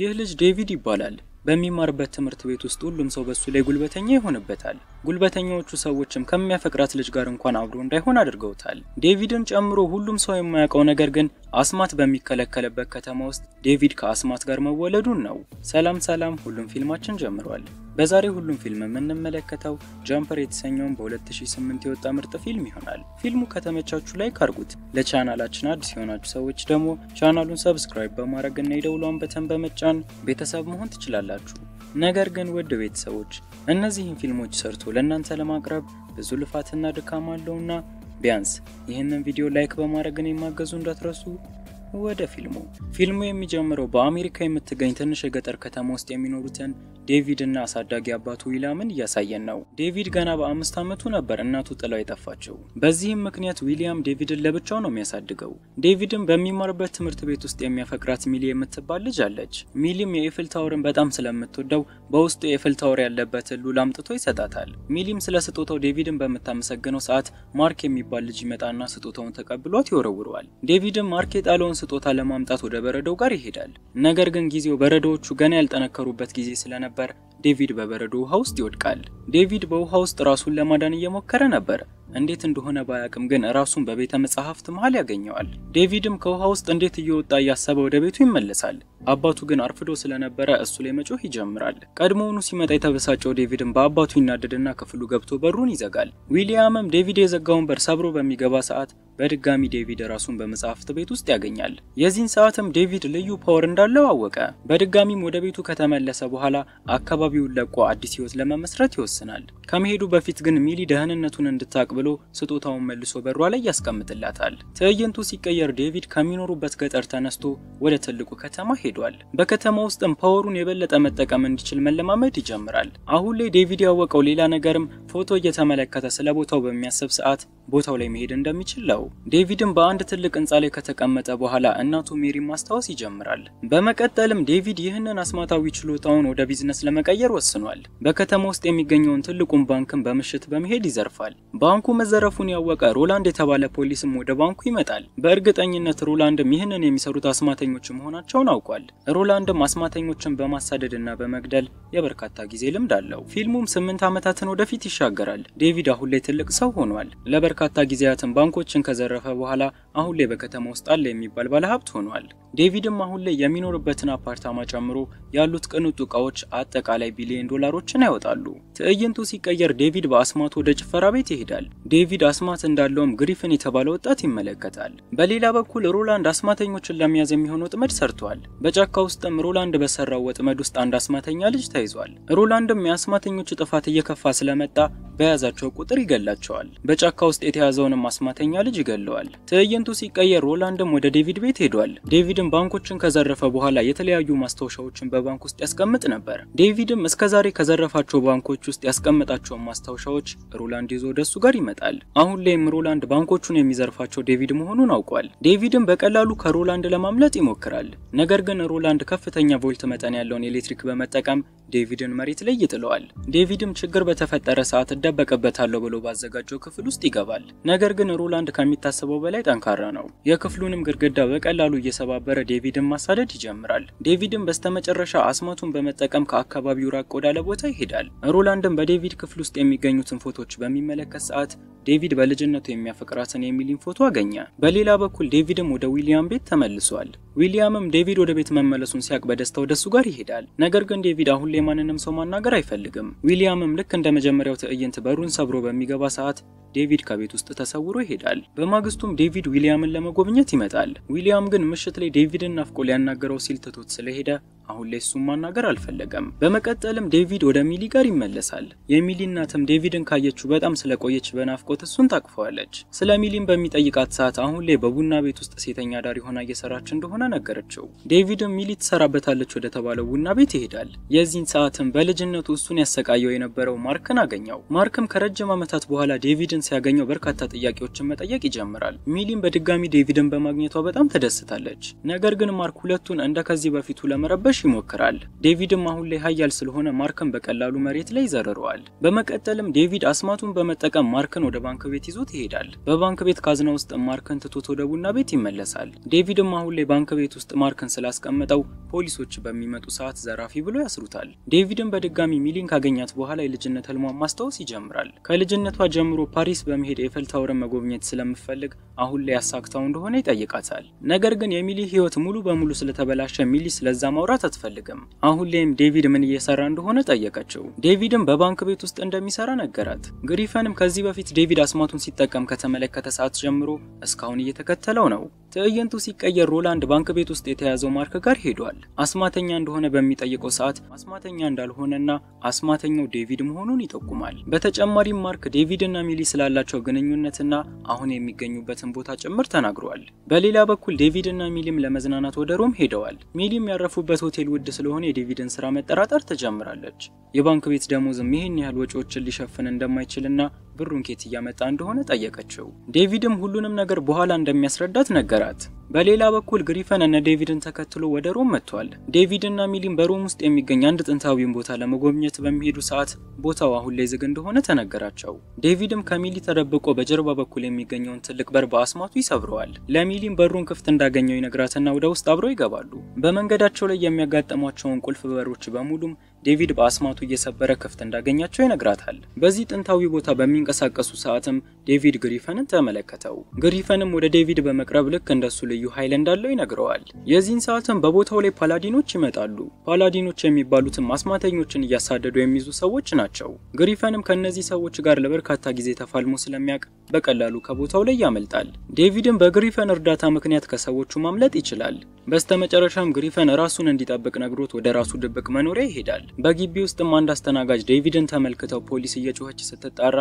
ይህ ልጅ ዴቪድ ይባላል። በሚማርበት ትምህርት ቤት ውስጥ ሁሉም ሰው በሱ ላይ ጉልበተኛ ይሆንበታል። ጉልበተኛዎቹ ሰዎችም ከሚያፈቅራት ልጅ ጋር እንኳን አብሮ እንዳይሆን አድርገውታል። ዴቪድን ጨምሮ ሁሉም ሰው የማያውቀው ነገር ግን አስማት በሚከለከልበት ከተማ ውስጥ ዴቪድ ከአስማት ጋር መወለዱን ነው። ሰላም ሰላም፣ ሁሉም ፊልማችን ጀምሯል። በዛሬ ሁሉም ፊልም የምንመለከተው ጃምፐር የተሰኘውን በ2008 የወጣ ምርጥ ፊልም ይሆናል። ፊልሙ ከተመቻችሁ ላይክ አድርጉት። ለቻናላችን አዲስ የሆናችሁ ሰዎች ደግሞ ቻናሉን ሰብስክራይብ በማድረግ እና የደውሏን በተን በመጫን ቤተሰብ መሆን ትችላላችሁ። ነገር ግን ውድ ቤተሰቦች እነዚህን ፊልሞች ሰርቶ ለእናንተ ለማቅረብ ብዙ ልፋትና ድካም አለውና ቢያንስ ይህንን ቪዲዮ ላይክ በማድረግን የማገዙ እንዳትረሱ። ወደ ፊልሙ ፊልሙ የሚጀምረው በአሜሪካ የምትገኝ ትንሽ የገጠር ከተማ ውስጥ የሚኖሩትን ዴቪድ እና አሳዳጊ አባቱ ዊሊያምን እያሳየን ነው። ዴቪድ ገና በአምስት ዓመቱ ነበር እናቱ ጥላው የጠፋቸው። በዚህም ምክንያት ዊሊያም ዴቪድን ለብቻው ነው የሚያሳድገው። ዴቪድም በሚማርበት ትምህርት ቤት ውስጥ የሚያፈቅራት ሚሊ የምትባል ልጅ አለች። ሚሊም የኤፍል ታወርን በጣም ስለምትወደው በውስጡ የኤፍል ታወር ያለበትን ሉል አምጥቶ ይሰጣታል። ሚሊም ስለ ስጦታው ዴቪድን በምታመሰግነው ሰዓት ማርክ የሚባል ልጅ ይመጣና ስጦታውን ተቀብሏት ይወረውረዋል። ዴቪድም ማርክ የጣለውን ስጦታ ለማምጣት ወደ በረዶው ጋር ይሄዳል። ነገር ግን ጊዜው በረዶዎቹ ገና ያልጠነከሩበት ጊዜ ስለነበር ነበር። ዴቪድ በበረዶ ውሃ ውስጥ ይወድቃል። ዴቪድ በውሃ ውስጥ ራሱን ለማዳን እየሞከረ ነበር። እንዴት እንደሆነ ባያቅም ግን ራሱን በቤተ መጽሐፍት መሃል ያገኘዋል። ዴቪድም ከውሃ ውስጥ እንዴት እየወጣ እያሰበ ወደ ቤቱ ይመለሳል። አባቱ ግን አርፍዶ ስለነበረ እሱ ላይ መጮህ ይጀምራል። ቀድሞውኑ ሲመጣ የተበሳጨው ዴቪድም በአባቱ ይናደድና ክፍሉ ገብቶ በሩን ይዘጋል። ዊሊያምም ዴቪድ የዘጋውን በር ሰብሮ በሚገባ ሰዓት በድጋሚ ዴቪድ ራሱን በመጽሐፍት ቤት ውስጥ ያገኛል። የዚህን ሰዓትም ዴቪድ ልዩ ፓወር እንዳለው አወቀ። በድጋሚም ወደ ቤቱ ከተመለሰ በኋላ አካባቢውን ለቆ አዲስ ህይወት ለመመስረት ይወስናል። ከመሄዱ በፊት ግን ሚሊ ደህንነቱን እንድታቅ ብሎ ስጦታውን መልሶ በሯ ላይ ያስቀምጥላታል። ትዕይንቱ ሲቀየር ዴቪድ ከሚኖሩበት ገጠር ተነስቶ ወደ ትልቁ ከተማ ሄዷል። በከተማ ውስጥም ፓወሩን የበለጠ መጠቀም እንዲችል መለማመድ ይጀምራል። አሁን ላይ ዴቪድ ያወቀው ሌላ ነገርም ፎቶ እየተመለከተ ስለ ቦታው በሚያስብ ሰዓት ቦታው ላይ መሄድ እንደሚችል ነው። ዴቪድም በአንድ ትልቅ ህንፃ ላይ ከተቀመጠ በኋላ እናቱ ሜሪ ማስታወስ ይጀምራል። በመቀጠልም ዴቪድ ይህንን አስማታዊ ችሎታውን ወደ ቢዝነስ ለመቀየር ወስኗል። በከተማ ውስጥ የሚገኘውን ትልቁን ባንክን በምሽት በመሄድ ይዘርፋል። ባንኩ መዘረፉን ያወቀ ሮላንድ የተባለ ፖሊስም ወደ ባንኩ ይመጣል። በእርግጠኝነት ሮላንድም ይህንን የሚሰሩት አስማተኞች መሆናቸውን አውቋል። ሮላንድም አስማተኞችን በማሳደድ እና በመግደል የበርካታ ጊዜ ልምድ አለው። ፊልሙም ስምንት ዓመታትን ወደፊት ይሻገራል። ዴቪድ አሁን ላይ ትልቅ ሰው ሆኗል። ለበርካታ ጊዜያትን ባንኮችን ከዘረፈ በኋላ አሁን ላይ በከተማ ውስጥ አለ የሚባል ባለሀብት ሆኗል። ዴቪድም አሁን ላይ የሚኖርበትን አፓርታማ ጨምሮ ያሉት ቅንጡ ዕቃዎች አጠቃላይ ቢሊዮን ዶላሮችን ያወጣሉ። ትዕይንቱ ሲቀየር ዴቪድ በአስማት ወደ ጭፈራ ቤት ይሄዳል። ዴቪድ አስማት እንዳለውም ግሪፍን የተባለ ወጣት ይመለከታል። በሌላ በኩል ሮላንድ አስማተኞችን ለመያዝ የሚሆን ወጥመድ ሰርቷል። በጫካ ውስጥም ሮላንድ በሰራው ወጥመድ ውስጥ አንድ አስማተኛ ልጅ ተይዟል። ሮላንድም የአስማተኞቹ ጥፋት እየከፋ ስለመጣ በያዛቸው ቁጥር ይገላቸዋል። በጫካ ውስጥ የተያዘውንም አስማተኛ ልጅ ይገለዋል። ትዕይንቱ ሲቀየር ሮላንድም ወደ ዴቪድ ቤት ሄዷል። ዴቪድም ባንኮችን ከዘረፈ በኋላ የተለያዩ ማስታወሻዎችን በባንክ ውስጥ ያስቀምጥ ነበር። ዴቪድም እስከዛሬ ከዘረፋቸው ባንኮች ውስጥ ያስቀመጣቸውን ማስታወሻዎች ሮላንድ ይዞ ወደሱ ጋር ይመጣል። አሁን ላይም ሮላንድ ባንኮቹን የሚዘርፋቸው ዴቪድ መሆኑን አውቋል። ዴቪድም በቀላሉ ከሮላንድ ለማምለጥ ይሞክራል። ነገር ግን ሮላንድ ከፍተኛ ቮልት መጠን ያለውን ኤሌክትሪክ በመጠቀም ዴቪድን መሬት ላይ ይጥለዋል። ዴቪድም ችግር በተፈጠረ ሰዓት እደበቅበታለሁ ብሎ ባዘጋጀው ክፍል ውስጥ ይገባል። ነገር ግን ሮላንድ ከሚታሰበው በላይ ጠንካራ ነው። የክፍሉንም ግድግዳ በቀላሉ እየሰባበረ ዴቪድን ማሳደድ ይጀምራል። ዴቪድም በስተመጨረሻ አስማቱን በመጠቀም ከአካባቢው ራቅ ወዳለ ቦታ ይሄዳል። ሮላንድ አንድም በዴቪድ ክፍል ውስጥ የሚገኙትን ፎቶዎች በሚመለከት ሰዓት ዴቪድ በልጅነቱ የሚያፈቅራትን የሚሊን ፎቶ አገኘ። በሌላ በኩል ዴቪድም ወደ ዊሊያም ቤት ተመልሷል። ዊሊያምም ዴቪድ ወደ ቤት መመለሱን ሲያቅ በደስታ ወደሱ ጋር ይሄዳል። ነገር ግን ዴቪድ አሁን ላይ ማንንም ሰው ማናገር አይፈልግም። ዊሊያምም ልክ እንደ መጀመሪያው ትዕይንት በሩን ሰብሮ በሚገባ ሰዓት ዴቪድ ከቤት ውስጥ ተሰውሮ ይሄዳል። በማግስቱም ዴቪድ ዊሊያምን ለመጎብኘት ይመጣል። ዊሊያም ግን ምሽት ላይ ዴቪድን ናፍቆ ሊያናገረው ሲል ትቶት ስለሄደ አሁን ላይ እሱም ማናገር አልፈለገም። በመቀጠልም ዴቪድ ወደ ሚሊ ጋር ይመለሳል። የሚሊ እናትም ዴቪድን ካየችው በጣም ስለቆየች በናፍቆት እሱን ታቅፈዋለች። ስለ ሚሊም በሚጠይቃት ሰዓት አሁን ላይ በቡና ቤት ውስጥ ሴተኛ ዳር ሆና እየሰራች እንደሆነ እንደሆነ ነገረችው። ዴቪድም ሚሊ ትሰራበታለች ወደ ተባለው ቡና ቤት ይሄዳል። የዚህን ሰዓትም በልጅነቱ እሱን ያሰቃየው የነበረው ማርክን አገኘው። ማርክም ከረጅም ዓመታት በኋላ ዴቪድን ሲያገኘው በርካታ ጥያቄዎችን መጠየቅ ይጀምራል። ሚሊም በድጋሚ ዴቪድን በማግኘቷ በጣም ተደስታለች። ነገር ግን ማርክ ሁለቱን እንደ ከዚህ በፊቱ ለመረበሽ ይሞክራል። ዴቪድም አሁን ላይ ሀያል ስለሆነ ማርክን በቀላሉ መሬት ላይ ይዘርረዋል። በመቀጠልም ዴቪድ አስማቱን በመጠቀም ማርክን ወደ ባንክ ቤት ይዞት ይሄዳል። በባንክ ቤት ካዝና ውስጥ ማርክን ትቶት ወደ ቡና ቤት ይመለሳል። ዴቪድም አሁን ላይ ባንክ ቤት ውስጥ ማርክን ስላስቀመጠው ፖሊሶች በሚመጡ ሰዓት ዘራፊ ብሎ ያስሩታል። ዴቪድን በድጋሚ ሚሊን ካገኛት በኋላ የልጅነት ህልሟን ማስታወስ ይጀምራል። ከልጅነቷ ጀምሮ ፓሪስ በመሄድ ኤፈል ታወርን መጎብኘት ስለምፈልግ አሁን ላይ ያሳክታው እንደሆነ ይጠይቃታል። ነገር ግን የሚሊ ህይወት ሙሉ በሙሉ ስለተበላሸ ሚሊ ስለዛ ማውራት አትፈልግም። አሁን ላይም ዴቪድ ምን እየሰራ እንደሆነ ጠየቀችው። ዴቪድም በባንክ ቤት ውስጥ እንደሚሰራ ነገራት። ግሪፈንም ከዚህ በፊት ዴቪድ አስማቱን ሲጠቀም ከተመለከተ ሰዓት ጀምሮ እስካሁን እየተከተለው ነው። ትዕይንቱ ሲቀየር ሮላንድ ባንክ ቤት ውስጥ የተያዘው ማርክ ጋር ሄዷል። አስማተኛ እንደሆነ በሚጠይቀው ሰዓት አስማተኛ እንዳልሆነና አስማተኛው ዴቪድ መሆኑን ይጠቁማል። በተጨማሪም ማርክ ዴቪድ እና ሚሊ ስላላቸው ግንኙነትና አሁን የሚገኙበትን ቦታ ጭምር ተናግሯል። በሌላ በኩል ዴቪድ እና ሚሊም ለመዝናናት ወደ ሮም ሄደዋል። ሚሊም ያረፉበት ሆቴል ውድ ስለሆነ የዴቪድን ስራ መጠራጠር ትጀምራለች። የባንክ ቤት ደሞዝም ይህን ያህል ወጪዎችን ሊሸፍን እንደማይችልና ብሩን ኬት እያመጣ እንደሆነ ጠየቀችው። ዴቪድም ሁሉንም ነገር በኋላ እንደሚያስረዳት ነገራት። በሌላ በኩል ግሪፈን እነ ዴቪድን ተከትሎ ወደ ሮም መጥቷል። ዴቪድ እና ሚሊን በሮም ውስጥ የሚገኝ አንድ ጥንታዊን ቦታ ለመጎብኘት በሚሄዱ ሰዓት ቦታው አሁን ላይ ዝግ እንደሆነ ተነገራቸው። ዴቪድም ከሚሊ ተደብቆ በጀርባ በኩል የሚገኘውን ትልቅ በር በአስማቱ ይሰብረዋል። ለሚሊን በሩን ክፍት እንዳገኘው ይነግራትና ወደ ውስጥ አብረው ይገባሉ። በመንገዳቸው ላይ የሚያጋጥሟቸውን ቁልፍ በሮች በሙሉም ዴቪድ በአስማቱ እየሰበረ ክፍት እንዳገኛቸው ይነግራታል። በዚህ ጥንታዊ ቦታ በሚንቀሳቀሱ ሰዓትም ዴቪድ ግሪፈንን ተመለከተው። ግሪፈንም ወደ ዴቪድ በመቅረብ ልክ እንደሱ ልዩ ኃይል እንዳለው ይነግረዋል። የዚህን ሰዓትም በቦታው ላይ ፓላዲኖች ይመጣሉ። ፓላዲኖች የሚባሉትም አስማተኞችን እያሳደዱ የሚይዙ ሰዎች ናቸው። ግሪፈንም ከእነዚህ ሰዎች ጋር ለበርካታ ጊዜ ተፋልሞ ስለሚያውቅ በቀላሉ ከቦታው ላይ ያመልጣል። ዴቪድም በግሪፈን እርዳታ ምክንያት ከሰዎቹ ማምለጥ ይችላል። በስተመጨረሻም ግሪፈን ራሱን እንዲጠብቅ ነግሮት ወደ ራሱ ድብቅ መኖሪያ ይሄዳል። በግቢ ውስጥም አንድ አስተናጋጅ ዴቪድን ተመልክተው ፖሊስ እየጮኸች ስትጣራ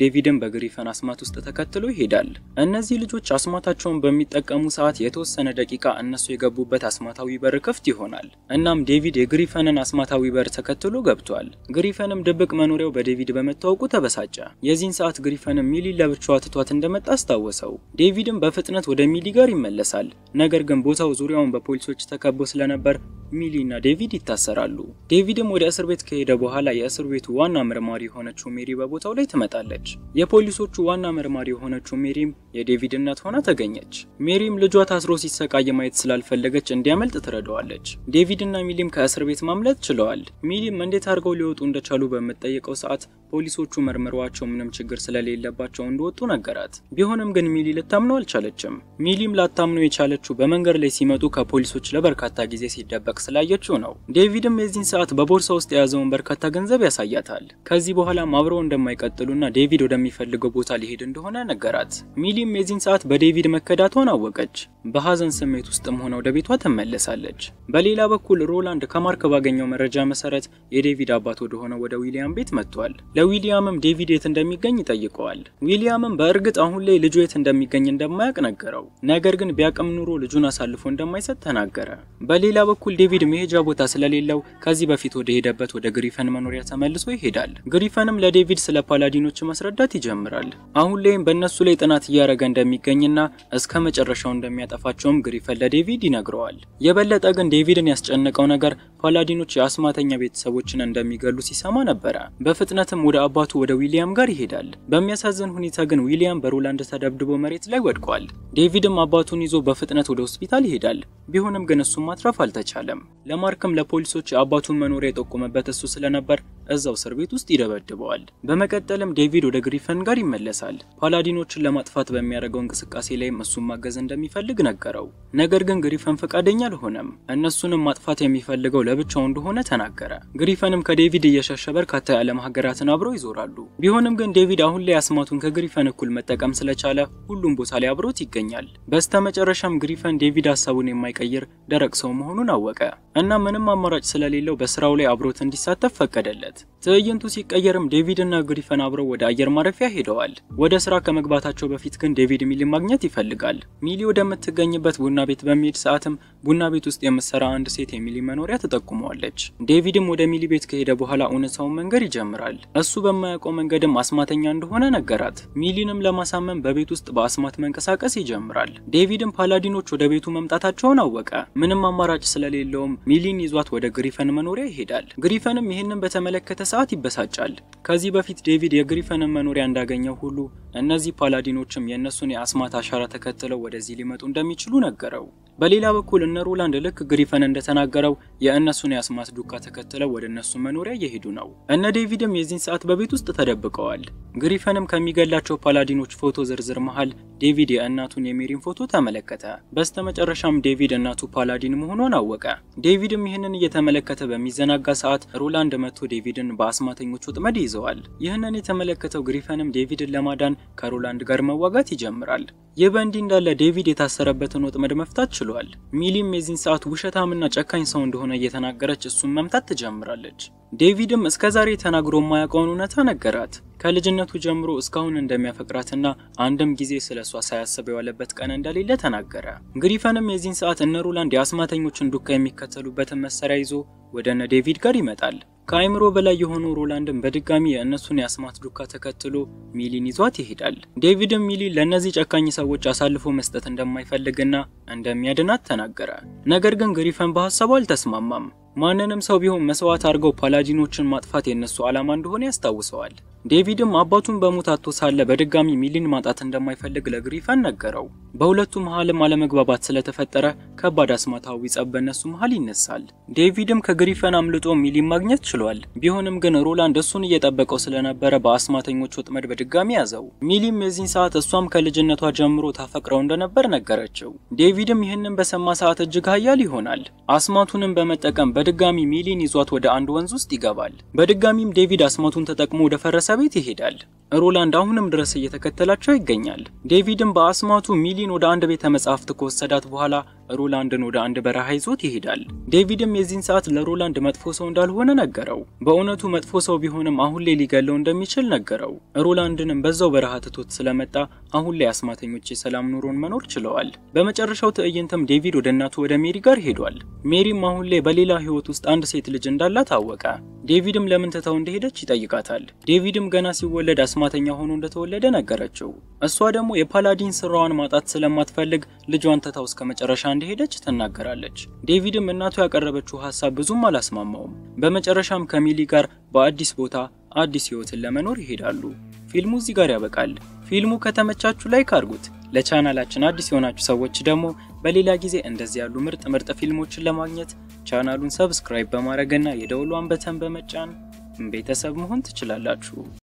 ዴቪድን በግሪፈን አስማት ውስጥ ተከትሎ ይሄዳል። እነዚህ ልጆች አስማታቸውን በሚጠቀሙ ሰዓት የተወሰነ ደቂቃ እነሱ የገቡበት አስማታዊ በር ክፍት ይሆናል። እናም ዴቪድ የግሪፈንን አስማታዊ በር ተከትሎ ገብቷል። ግሪፈንም ድብቅ መኖሪያው በዴቪድ በመታወቁ ተበሳጨ። የዚህን ሰዓት ግሪፈንም ሚሊ ለብቻዋ ትቷት እንደመጣ አስታወሰው። ዴቪድም በፍጥነት ወደ ሚሊ ጋር ይመለሳል። ነገር ግን ቦታው ዙሪያውን በፖሊሶች ተከቦ ስለነበር ሚሊ እና ዴቪድ ይታሰራሉ። ዴቪድም ወደ እስር ቤት ከሄደ በኋላ የእስር ቤቱ ዋና ምርማሪ የሆነችው ሜሪ በቦታው ላይ ትመጣለች። ተገኘች። የፖሊሶቹ ዋና መርማሪ የሆነችው ሜሪም የዴቪድ እናት ሆና ተገኘች። ሜሪም ልጇ ታስሮ ሲሰቃይ ማየት ስላልፈለገች እንዲያመልጥ ትረዳዋለች። ዴቪድና ሚሊም ከእስር ቤት ማምለጥ ችለዋል። ሚሊም እንዴት አድርገው ሊወጡ እንደቻሉ በምትጠይቀው ሰዓት ፖሊሶቹ መርምሯቸው ምንም ችግር ስለሌለባቸው እንደወጡ ነገራት። ቢሆንም ግን ሚሊ ልታምነው አልቻለችም። ሚሊም ላታምነው የቻለችው በመንገድ ላይ ሲመጡ ከፖሊሶች ለበርካታ ጊዜ ሲደበቅ ስላየችው ነው። ዴቪድም የዚህን ሰዓት በቦርሳ ውስጥ የያዘውን በርካታ ገንዘብ ያሳያታል። ከዚህ በኋላም አብረው እንደማይቀጥሉና ዴቪድ ዴቪድ ወደሚፈልገው ቦታ ሊሄድ እንደሆነ ነገራት። ሚሊም የዚህን ሰዓት በዴቪድ መከዳቷን አወቀች። በሐዘን ስሜት ውስጥም ሆነ ወደ ቤቷ ትመለሳለች። በሌላ በኩል ሮላንድ ከማርክ ባገኘው መረጃ መሰረት የዴቪድ አባት ወደሆነ ወደ ዊሊያም ቤት መጥቷል። ለዊሊያምም ዴቪድ የት እንደሚገኝ ይጠይቀዋል። ዊሊያምም በእርግጥ አሁን ላይ ልጁ የት እንደሚገኝ እንደማያውቅ ነገረው። ነገር ግን ቢያቅም ኑሮ ልጁን አሳልፎ እንደማይሰጥ ተናገረ። በሌላ በኩል ዴቪድ መሄጃ ቦታ ስለሌለው ከዚህ በፊት ወደ ሄደበት ወደ ግሪፈን መኖሪያ ተመልሶ ይሄዳል። ግሪፈንም ለዴቪድ ስለ ፓላዲኖች ማስረዳት ይጀምራል። አሁን ላይም በእነሱ ላይ ጥናት እያደረገ እንደሚገኝና እስከ መጨረሻው እንደሚያጠፋቸውም ግሪፈን ለዴቪድ ይነግረዋል። የበለጠ ግን ዴቪድን ያስጨነቀው ነገር ፓላዲኖች የአስማተኛ ቤተሰቦችን እንደሚገሉ ሲሰማ ነበረ። በፍጥነትም ወደ አባቱ ወደ ዊሊያም ጋር ይሄዳል። በሚያሳዝን ሁኔታ ግን ዊሊያም በሮላንድ ተደብድቦ መሬት ላይ ወድቋል። ዴቪድም አባቱን ይዞ በፍጥነት ወደ ሆስፒታል ይሄዳል። ቢሆንም ግን እሱ ማትረፍ አልተቻለም። ለማርክም ለፖሊሶች የአባቱን መኖሪያ የጠቆመበት እሱ ስለነበር እዛው እስር ቤት ውስጥ ይደበድበዋል። በመቀጠልም ዴቪድ ወደ ግሪፈን ጋር ይመለሳል። ፓላዲኖችን ለማጥፋት በሚያደርገው እንቅስቃሴ ላይም እሱን ማገዝ እንደሚፈልግ ነገረው። ነገር ግን ግሪፈን ፈቃደኛ አልሆነም። እነሱንም ማጥፋት የሚፈልገው ለብቻው እንደሆነ ተናገረ። ግሪፈንም ከዴቪድ እየሸሸ በርካታ የዓለም ሀገራትን አብረው ይዞራሉ። ቢሆንም ግን ዴቪድ አሁን ላይ አስማቱን ከግሪፈን እኩል መጠቀም ስለቻለ ሁሉም ቦታ ላይ አብሮት ይገኛል። በስተመጨረሻም ግሪፈን ዴቪድ ሀሳቡን የማይቀይር ደረቅ ሰው መሆኑን አወቀ እና ምንም አማራጭ ስለሌለው በስራው ላይ አብሮት እንዲሳተፍ ፈቀደለት። ነበረበት። ትዕይንቱ ሲቀየርም ዴቪድ እና ግሪፈን አብረው ወደ አየር ማረፊያ ሄደዋል። ወደ ስራ ከመግባታቸው በፊት ግን ዴቪድ ሚሊ ማግኘት ይፈልጋል። ሚሊ ወደምትገኝበት ቡና ቤት በሚሄድ ሰዓትም ቡና ቤት ውስጥ የምትሰራ አንድ ሴት የሚሊ መኖሪያ ተጠቁመዋለች። ዴቪድም ወደ ሚሊ ቤት ከሄደ በኋላ እውነታውን መንገድ ይጀምራል። እሱ በማያውቀው መንገድም አስማተኛ እንደሆነ ነገራት። ሚሊንም ለማሳመን በቤት ውስጥ በአስማት መንቀሳቀስ ይጀምራል። ዴቪድም ፓላዲኖች ወደ ቤቱ መምጣታቸውን አወቀ። ምንም አማራጭ ስለሌለውም ሚሊን ይዟት ወደ ግሪፈን መኖሪያ ይሄዳል። ግሪፈንም ይህንን በተመለከ በተመለከተ ሰዓት ይበሳጫል። ከዚህ በፊት ዴቪድ የግሪፈንን መኖሪያ እንዳገኘው ሁሉ እነዚህ ፓላዲኖችም የእነሱን የአስማት አሻራ ተከትለው ወደዚህ ሊመጡ እንደሚችሉ ነገረው። በሌላ በኩል እነ ሮላንድ ልክ ግሪፈን እንደተናገረው የእነሱን የአስማት ዱካ ተከትለው ወደ እነሱ መኖሪያ እየሄዱ ነው። እነ ዴቪድም የዚህን ሰዓት በቤት ውስጥ ተደብቀዋል። ግሪፈንም ከሚገላቸው ፓላዲኖች ፎቶ ዝርዝር መሃል ዴቪድ የእናቱን የሜሪን ፎቶ ተመለከተ። በስተመጨረሻም ዴቪድ እናቱ ፓላዲን መሆኗን አወቀ። ዴቪድም ይህንን እየተመለከተ በሚዘናጋ ሰዓት ሮላንድ መጥቶ ዴቪድን በአስማተኞች ወጥመድ ይዘዋል። ይህንን የተመለከተው ግሪፈንም ዴቪድን ለማዳን ከሮላንድ ጋር መዋጋት ይጀምራል። ይህ በእንዲህ እንዳለ ዴቪድ የታሰረበትን ወጥመድ መፍታት ችሏል። ሚሊም የዚህን ሰዓት ውሸታምና ጨካኝ ሰው እንደሆነ እየተናገረች እሱን መምታት ትጀምራለች። ዴቪድም እስከዛሬ ተናግሮ የማያውቀውን እውነታ ነገራት። ከልጅነቱ ጀምሮ እስካሁን እንደሚያፈቅራትና አንድም ጊዜ ስለ እሷ ሳያስብ የዋለበት ቀን እንደሌለ ተናገረ። ግሪፈንም የዚህን ሰዓት እነ ሮላንድ የአስማተኞችን ዱካ የሚከተሉበትን መሳሪያ ይዞ ወደ እነ ዴቪድ ጋር ይመጣል። ከአይምሮ በላይ የሆነው ሮላንድን በድጋሚ የእነሱን የአስማት ዱካ ተከትሎ ሚሊን ይዟት ይሄዳል። ዴቪድም ሚሊ ለእነዚህ ጨካኝ ሰዎች አሳልፎ መስጠት እንደማይፈልግና እንደሚያድናት ተናገረ። ነገር ግን ግሪፈን በሀሳቡ አልተስማማም። ማንንም ሰው ቢሆን መስዋዕት አድርገው ፓላዲኖችን ማጥፋት የነሱ ዓላማ እንደሆነ ያስታውሰዋል። ዴቪድም አባቱን በሞት አጥቶ ሳለ በድጋሚ ሚሊን ማጣት እንደማይፈልግ ለግሪፈን ነገረው። በሁለቱ መሃልም አለመግባባት ስለተፈጠረ ከባድ አስማታዊ ጸብ በእነሱ መሃል ይነሳል። ዴቪድም ከግሪፈን አምልጦ ሚሊን ማግኘት ችሏል። ቢሆንም ግን ሮላንድ እሱን እየጠበቀው ስለነበረ በአስማተኞች ወጥመድ በድጋሚ ያዘው። ሚሊም የዚህን ሰዓት እሷም ከልጅነቷ ጀምሮ ታፈቅረው እንደነበር ነገረችው። ዴቪድም ይህንን በሰማ ሰዓት እጅግ ኃያል ይሆናል። አስማቱንም በመጠቀም በ በድጋሚ ሚሊን ይዟት ወደ አንድ ወንዝ ውስጥ ይገባል። በድጋሚም ዴቪድ አስማቱን ተጠቅሞ ወደ ፈረሰ ቤት ይሄዳል። ሮላንድ አሁንም ድረስ እየተከተላቸው ይገኛል። ዴቪድም በአስማቱ ሚሊን ወደ አንድ ቤተ መጻሕፍት ከወሰዳት በኋላ ሮላንድን ወደ አንድ በረሃ ይዞት ይሄዳል። ዴቪድም የዚህን ሰዓት ለሮላንድ መጥፎ ሰው እንዳልሆነ ነገረው። በእውነቱ መጥፎ ሰው ቢሆንም አሁን ላይ ሊገለው እንደሚችል ነገረው። ሮላንድንም በዛው በረሃ ትቶት ስለመጣ አሁን ላይ አስማተኞች የሰላም ኑሮን መኖር ችለዋል። በመጨረሻው ትዕይንትም ዴቪድ ወደ እናቱ ወደ ሜሪ ጋር ሄዷል። ሜሪም አሁን ላይ በሌላ ህይወት ውስጥ አንድ ሴት ልጅ እንዳላት አወቀ። ዴቪድም ለምን ትተው እንደሄደች ይጠይቃታል። ዴቪድም ገና ሲወለድ አስማተኛ ሆኖ እንደተወለደ ነገረችው። እሷ ደግሞ የፓላዲን ስራዋን ማጣት ስለማትፈልግ ልጇን ትታው እስከ መጨረሻ እንደሄደች ትናገራለች። ዴቪድም እናቱ ያቀረበችው ሀሳብ ብዙም አላስማማውም። በመጨረሻም ከሚሊ ጋር በአዲስ ቦታ አዲስ ህይወትን ለመኖር ይሄዳሉ። ፊልሙ እዚህ ጋር ያበቃል። ፊልሙ ከተመቻችሁ ላይክ አድርጉት። ለቻናላችን አዲስ የሆናችሁ ሰዎች ደግሞ በሌላ ጊዜ እንደዚህ ያሉ ምርጥ ምርጥ ፊልሞችን ለማግኘት ቻናሉን ሰብስክራይብ በማድረግና የደውሏን በተን በመጫን ቤተሰብ መሆን ትችላላችሁ።